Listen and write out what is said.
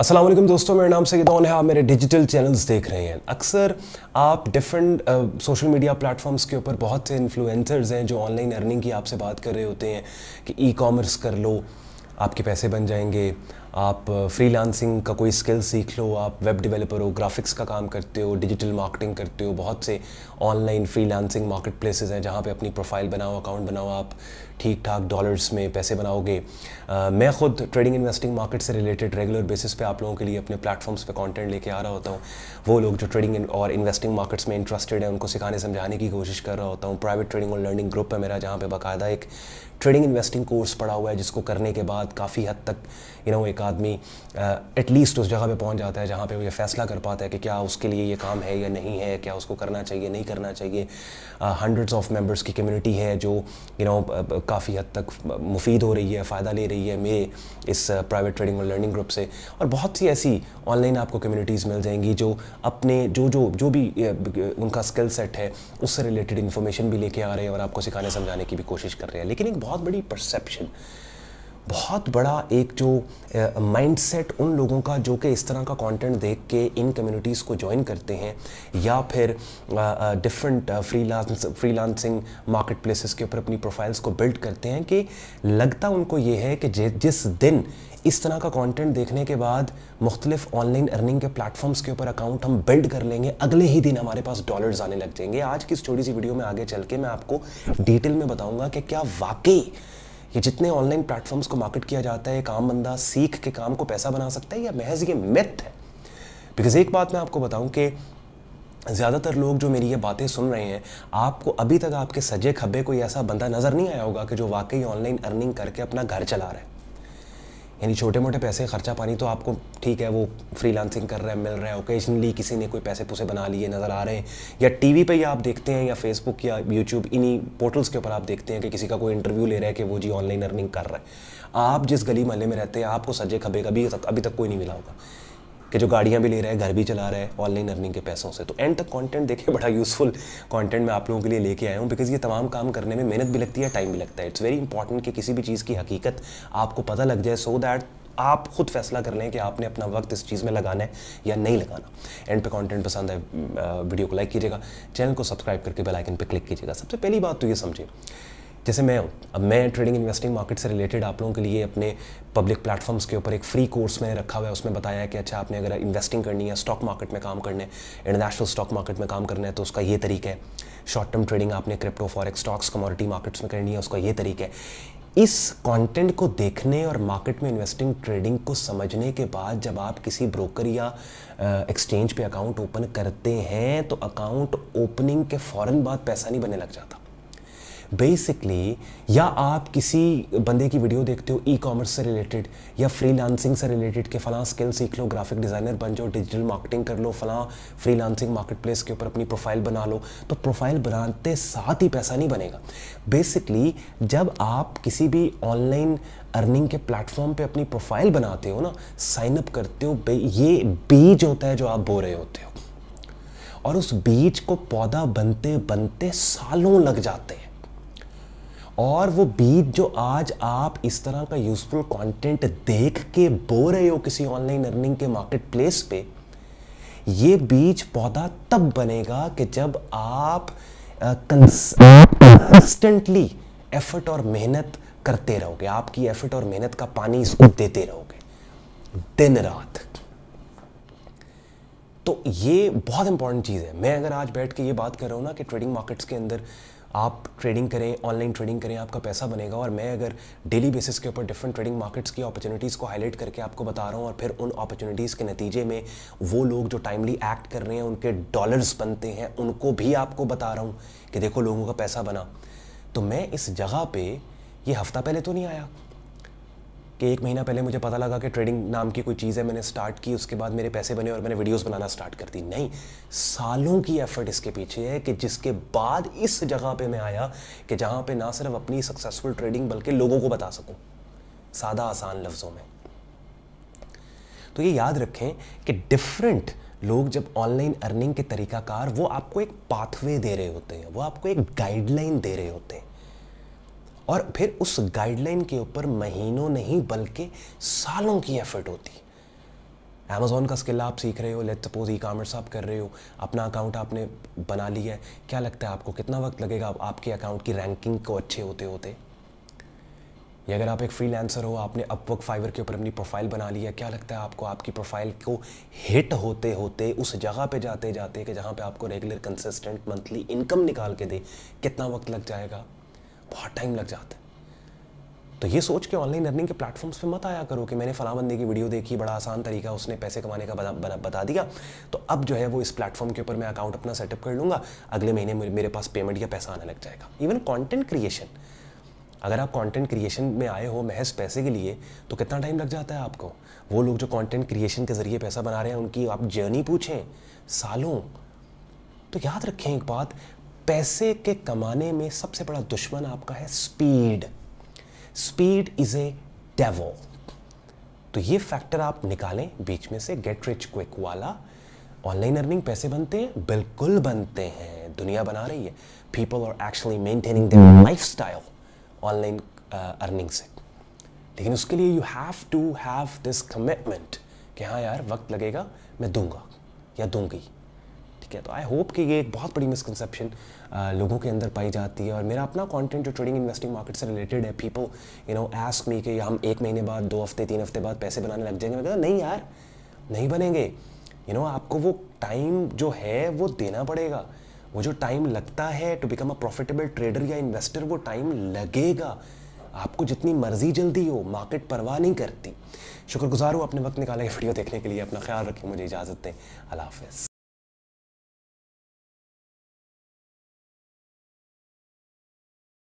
असलम दोस्तों मेरा नाम सैद है आप मेरे डिजिटल चैनल्स देख रहे हैं अक्सर आप डिफरेंट सोशल मीडिया प्लेटफॉर्म्स के ऊपर बहुत से इन्फ्लुएंसर्स हैं जो ऑनलाइन अर्निंग की आपसे बात कर रहे होते हैं कि ई e कॉमर्स कर लो आपके पैसे बन जाएंगे आप फ्रीलांसिंग का कोई स्किल सीख लो आप वेब डेवलपर हो ग्राफिक्स का काम करते हो डिजिटल मार्केटिंग करते हो बहुत से ऑनलाइन फ्रीलांसिंग मार्केट प्लेसेस हैं जहाँ पे अपनी प्रोफाइल बनाओ अकाउंट बनाओ आप ठीक ठाक डॉलर्स में पैसे बनाओगे मैं खुद ट्रेडिंग इन्वेस्टिंग मार्केट से रिलेटेड रेगुलर बेसिस पे आप लोगों के लिए अपने प्लेटफॉर्म्स पे कंटेंट लेके आ रहा होता हूँ वो लोग जो ट्रेडिंग और इन्वेस्टिंग मार्केट्स में इंटरेस्टेड हैं उनको सिखाने समझाने की कोशिश कर रहा होता हूँ प्राइवेट ट्रेडिंग और लर्निंग ग्रुप है मेरा जहाँ पर बाकायदा एक ट्रेडिंग इन्वेस्टिंग कोर्स पड़ा हुआ है जिसको करने के बाद काफ़ी हद तक यू नो एक आदमी एटलीस्ट उस जगह पे पहुंच जाता है जहाँ पे वो ये फैसला कर पाता है कि क्या उसके लिए ये काम है या नहीं है क्या उसको करना चाहिए नहीं करना चाहिए हंड्रेड्स ऑफ मेंबर्स की कम्युनिटी है जो यू नो काफ़ी हद तक मुफीद हो रही है फ़ायदा ले रही है मेरे इस प्राइवेट ट्रेडिंग और लर्निंग ग्रुप से और बहुत सी ऐसी ऑनलाइन आपको कम्युनिटीज़ मिल जाएंगी जो अपने जो जो जो भी उनका स्किल सेट है उससे रिलेटेड इन्फॉर्मेशन भी लेके आ रहे हैं और आपको सिखाने समझाने की भी कोशिश कर रहे हैं लेकिन एक बहुत बड़ी परसेप्शन बहुत बड़ा एक जो माइंडसेट uh, उन लोगों का जो कि इस तरह का कंटेंट देख के इन कम्युनिटीज़ को ज्वाइन करते हैं या फिर different freelance freelancing marketplaces के ऊपर अपनी प्रोफाइल्स को बिल्ड करते हैं कि लगता उनको ये है कि जिस दिन इस तरह का कंटेंट देखने के बाद मुख्तलिफ ऑनलाइन अर्निंग के प्लेटफॉर्म्स के ऊपर अकाउंट हम बिल्ड कर लेंगे अगले ही दिन हमारे पास डॉलर्स आने लग जाएंगे आज की इस छोटी सी वीडियो में आगे चल के मैं आपको डिटेल में बताऊंगा कि क्या वाकई ये जितने ऑनलाइन प्लेटफॉर्म्स को मार्केट किया जाता है एक आम बंदा सीख के काम को पैसा बना सकता है या महज ये मिथ है बिकॉज एक बात मैं आपको बताऊं कि ज़्यादातर लोग जो मेरी ये बातें सुन रहे हैं आपको अभी तक आपके सजे खब्बे कोई ऐसा बंदा नज़र नहीं आया होगा कि जो वाकई ऑनलाइन अर्निंग करके अपना घर चला रहा है यानी छोटे मोटे पैसे खर्चा पानी तो आपको ठीक है वो फ्रीलांसिंग कर रहा है मिल रहा है ओकेजनली किसी ने कोई पैसे पुसे बना लिए नज़र आ रहे हैं या टी वी ही आप देखते हैं या फेसबुक या यूट्यूब इन्हीं पोर्टल्स के ऊपर आप देखते हैं कि किसी का कोई इंटरव्यू ले रहा है कि वो जी ऑनलाइन अर्निंग कर रहा है आप जिस गली महल में रहते हैं आपको सजे खबे कभी अभी तक कोई नहीं मिला होगा कि जो गाड़ियाँ भी ले रहा है घर भी चला रहा है ऑनलाइन अर्निंग के पैसों से तो एंड तक कॉन्टेंट देखिए बड़ा यूज़फुल कॉन्टेंट मैं आप लोगों के लिए लेके आया हूँ बिकॉज ये तमाम काम करने में मेहनत भी लगती है टाइम भी लगता है इट्स वेरी इंपॉर्टेंट कि किसी भी चीज़ की हकीकत आपको पता लग जाए सो so दैट आप खुद फैसला कर लें कि आपने अपना वक्त इस चीज़ में लगाना है या नहीं लगाना एंड पे कंटेंट पसंद है वीडियो को लाइक कीजिएगा चैनल को सब्सक्राइब करके बेल आइकन पे क्लिक कीजिएगा सबसे पहली बात तो ये समझिए जैसे मैं अब मैं ट्रेडिंग इन्वेस्टिंग मार्केट से रिलेटेड आप लोगों के लिए अपने पब्लिक प्लेटफॉर्म्स के ऊपर एक फ्री कोर्स मैंने रखा हुआ है उसमें बताया है कि अच्छा आपने अगर इन्वेस्टिंग करनी है स्टॉक मार्केट में काम करना है इंटरनेशनल स्टॉक मार्केट में काम करना है तो उसका ये तरीका है शॉर्ट टर्म ट्रेडिंग आपने crypto forex stocks commodity markets में करनी है उसका ये तरीका है इस कंटेंट को देखने और मार्केट में इन्वेस्टिंग ट्रेडिंग को समझने के बाद जब आप किसी ब्रोकर या एक्सचेंज पे अकाउंट ओपन करते हैं तो अकाउंट ओपनिंग के फ़ौरन बाद पैसा नहीं बनने लग जाता बेसिकली या आप किसी बंदे की वीडियो देखते हो ई कॉमर्स से रिलेटेड या फ्रीलांसिंग से रिलेटेड के फलां स्किल सीख लो ग्राफिक डिज़ाइनर बन जाओ डिजिटल मार्केटिंग कर लो फलां फ्रीलांसिंग मार्केट प्लेस के ऊपर अपनी प्रोफाइल बना लो तो प्रोफाइल बनाते साथ ही पैसा नहीं बनेगा बेसिकली जब आप किसी भी ऑनलाइन अर्निंग के प्लेटफॉर्म पे अपनी प्रोफाइल बनाते हो ना साइन अप करते हो ये बीज होता है जो आप बो रहे होते हो और उस बीज को पौधा बनते बनते सालों लग जाते हैं और वो बीट जो आज आप इस तरह का यूजफुल कंटेंट देख के बो रहे हो किसी ऑनलाइन अर्निंग के मार्केट प्लेस पे ये बीज पौधा तब बनेगा कि जब आप कंसिस्टेंटली एफर्ट और मेहनत करते रहोगे आपकी एफर्ट और मेहनत का पानी इसको देते रहोगे दिन रात तो ये बहुत इंपॉर्टेंट चीज़ है मैं अगर आज बैठ के ये बात कर रहा हूँ ना कि ट्रेडिंग मार्केट्स के अंदर आप ट्रेडिंग करें ऑनलाइन ट्रेडिंग करें आपका पैसा बनेगा और मैं अगर डेली बेसिस के ऊपर डिफरेंट ट्रेडिंग मार्केट्स की अपॉर्चुनिटीज़ को हाईलाइट करके आपको बता रहा हूँ और फिर उन अपॉर्चुनिटीज़ के नतीजे में वो लोग जो टाइमली एक्ट कर रहे हैं उनके डॉलर्स बनते हैं उनको भी आपको बता रहा हूँ कि देखो लोगों का पैसा बना तो मैं इस जगह पर ये हफ्ता पहले तो नहीं आया कि एक महीना पहले मुझे पता लगा कि ट्रेडिंग नाम की कोई चीज़ है मैंने स्टार्ट की उसके बाद मेरे पैसे बने और मैंने वीडियोस बनाना स्टार्ट कर दी नहीं सालों की एफर्ट इसके पीछे है कि जिसके बाद इस जगह पे मैं आया कि जहाँ पे ना सिर्फ अपनी सक्सेसफुल ट्रेडिंग बल्कि लोगों को बता सकूँ सादा आसान लफ्ज़ों में तो ये याद रखें कि डिफरेंट लोग जब ऑनलाइन अर्निंग के तरीकाकार वो आपको एक पाथवे दे रहे होते हैं वो आपको एक गाइडलाइन दे रहे होते हैं और फिर उस गाइडलाइन के ऊपर महीनों नहीं बल्कि सालों की एफर्ट होती अमेज़ोन का स्किल आप सीख रहे हो लेट सपोज ई कामर्स आप कर रहे हो अपना अकाउंट आपने बना लिया है क्या लगता है आपको कितना वक्त लगेगा आपके अकाउंट की रैंकिंग को अच्छे होते होते या अगर आप एक फ्री हो आपने अपवर्क फाइवर के ऊपर अपनी प्रोफाइल बना ली है क्या लगता है आपको आपकी प्रोफाइल को हिट होते होते उस जगह पे जाते जाते कि जहाँ पे आपको रेगुलर कंसिस्टेंट मंथली इनकम निकाल के दे कितना वक्त लग जाएगा बहुत टाइम लग जाता है तो ये सोच के ऑनलाइन लर्निंग के प्लेटफॉर्म्स पे मत आया करो कि मैंने फला बंदे की वीडियो देखी बड़ा आसान तरीका उसने पैसे कमाने का बता, बता दिया तो अब जो है वो इस प्लेटफॉर्म के ऊपर मैं अकाउंट अपना सेटअप कर लूँगा अगले महीने मेरे पास पेमेंट या पैसा आने लग जाएगा इवन कॉन्टेंट क्रिएशन अगर आप कंटेंट क्रिएशन में आए हो महज पैसे के लिए तो कितना टाइम लग जाता है आपको वो लोग जो कंटेंट क्रिएशन के ज़रिए पैसा बना रहे हैं उनकी आप जर्नी पूछें सालों तो याद रखें एक बात पैसे के कमाने में सबसे बड़ा दुश्मन आपका है स्पीड स्पीड इज ए डेवो तो ये फैक्टर आप निकालें बीच में से गेट रिच क्विक वाला ऑनलाइन अर्निंग पैसे बनते हैं बिल्कुल बनते हैं दुनिया बना रही है people are actually maintaining their lifestyle online earning से लेकिन उसके लिए you have to have this commitment कि हाँ यार वक्त लगेगा मैं दूंगा या दूंगी ठीक है तो आई होप कि ये एक बहुत बड़ी मिसकनसेप्शन uh, लोगों के अंदर पाई जाती है और मेरा अपना कंटेंट जो ट्रेडिंग इन्वेस्टिंग मार्केट से रिलेटेड है people you know ask me कि हम एक महीने बाद दो हफ्ते तीन हफ्ते बाद पैसे बनाने लग जाएंगे मैं कहता नहीं यार नहीं बनेंगे यू नो आपको वो टाइम जो है वो देना पड़ेगा वो जो टाइम लगता है to become a profitable trader या इन्वेस्टर वो टाइम लगेगा आपको जितनी मर्जी जल्दी हो मार्केट परवाह नहीं करती शुक्रगुजार हूँ अपने वक्त निकाले वीडियो देखने के लिए अपना ख्याल रखें मुझे इजाज़त दें अल्लाह हाफ